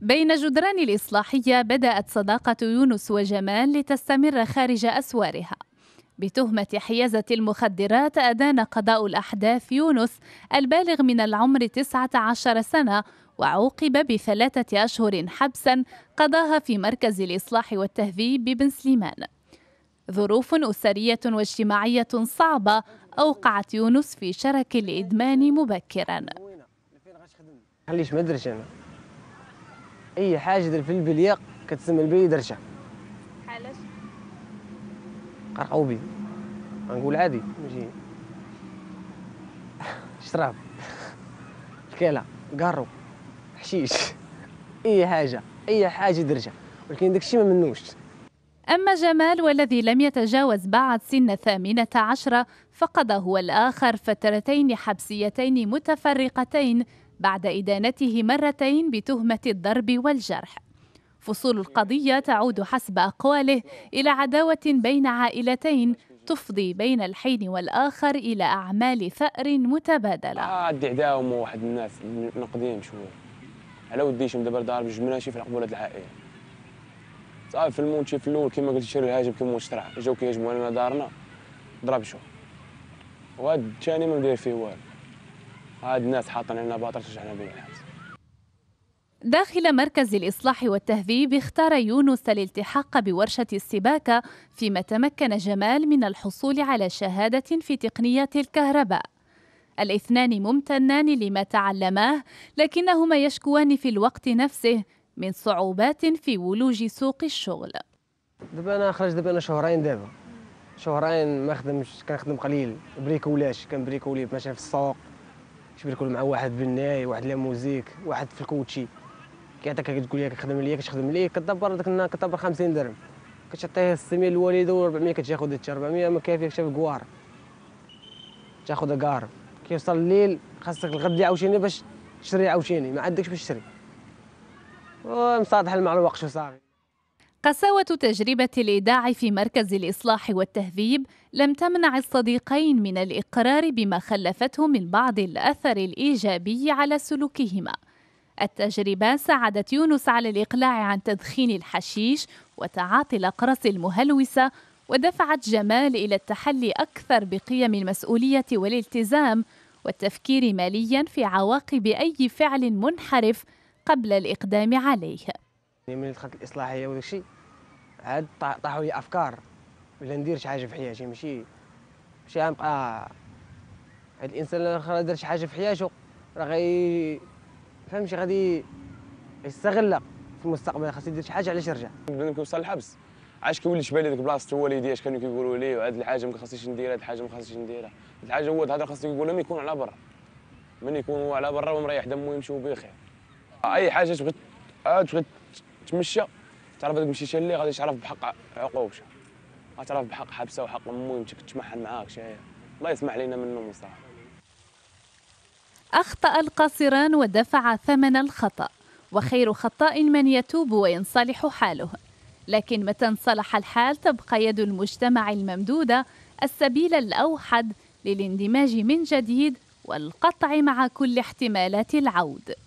بين جدران الإصلاحية بدأت صداقة يونس وجمال لتستمر خارج أسوارها بتهمة حيازة المخدرات أدان قضاء الأحداث يونس البالغ من العمر 19 سنة وعوقب بثلاثة أشهر حبسا قضاها في مركز الإصلاح والتهذيب ببن سليمان ظروف أسرية واجتماعية صعبة أوقعت يونس في شرك الإدمان مبكرا خليش ما أدريش أنا اي حاجه دير في البليه كتسمى البي درشه حالاش قرقوبي غنقول عادي ماشي شراب كيله قارو حشيش اي حاجه اي حاجه درجه ولكن داكشي ما منوش أما جمال والذي لم يتجاوز بعد سن الثامنة عشرة فقد هو الآخر فترتين حبسيتين متفرقتين بعد إدانته مرتين بتهمة الضرب والجرح فصول القضية تعود حسب أقواله إلى عداوة بين عائلتين تفضي بين الحين والآخر إلى أعمال ثأر متبادلة عاد يداوموا واحد الناس نقضيهم شوية على وديشهم دابا دار بجوج شي في العقبولة العائلة صافي في المونتي في الأول كما قلت شري الهاجم كما شرع جاو كيهاجموا علينا دارنا ضرب شو وهاد الثاني ما مدير فيه والو هاد الناس حاطين لنا باطل ترجع لنا داخل مركز الإصلاح والتهذيب اختار يونس الالتحاق بورشة السباكة فيما تمكن جمال من الحصول على شهادة في تقنيات الكهرباء الاثنان ممتنان لما تعلماه لكنهما يشكوان في الوقت نفسه من صعوبات في ولوج سوق الشغل دابا انا خرج دابا انا شهرين دابا شهرين ما خدمش كنخدم قليل بريكولاش كنبريكولي ماشي في السوق كتكون مع واحد بناي واحد لا موزيك واحد في الكوتشي كيعطيك كتقول لك خدم ليا كتخدم ليا كتدبر داك النهار كتدبر 50 درهم كتعطيه 600 الوالده و 400 كتاخد حتى 400 ما كافيكش في الكوار تاخذ كار كيوصل الليل خاصك الغد عاوتاني باش تشري عاوتاني ما عندكش باش تشري ومصادح مع الوقت وصافي قساوة تجربة الإيداع في مركز الإصلاح والتهذيب لم تمنع الصديقين من الإقرار بما خلفته من بعض الأثر الإيجابي على سلوكهما. التجربة ساعدت يونس على الإقلاع عن تدخين الحشيش وتعاطي الأقراص المهلوسة، ودفعت جمال إلى التحلي أكثر بقيم المسؤولية والالتزام، والتفكير ماليا في عواقب أي فعل منحرف قبل الإقدام عليه. من الإصلاحية وداك عاد طاحوا لي افكار ولا ندير شي حاجه في حياتي ماشي ماشي غنبقى هاد الانسان الاخر دار شي حاجه في حياته راه غي فهمتي غادي يستغلها في المستقبل خاص يدير شي حاجه علاش يرجع بنادم كيوصل الحبس عاش كيولي تبان لي ديك بلاصه والدي اش كانوا كيقولوا لي وهاد الحاجه ما خاصنيش نديرها هاد الحاجه ما خاصنيش نديرها هاد الحاجه هو هذا خاصو يقولها ملي يكون على برا من يكون هو على برا ومريح دمو يمشيو بخير اي حاجه تبغي آه، تبغي تمشى تعرف تمشي شلي اللي غادي تعرف بحق عقوبته تعرف بحق حبسه وحق امو يمشيك تشمحن معاك شي الله يسمح لينا منهم وصافي أخطأ القاصران ودفع ثمن الخطأ وخير خطاء من يتوب وينصلح حاله لكن متى انصلح الحال تبقى يد المجتمع الممدودة السبيل الأوحد للاندماج من جديد والقطع مع كل احتمالات العود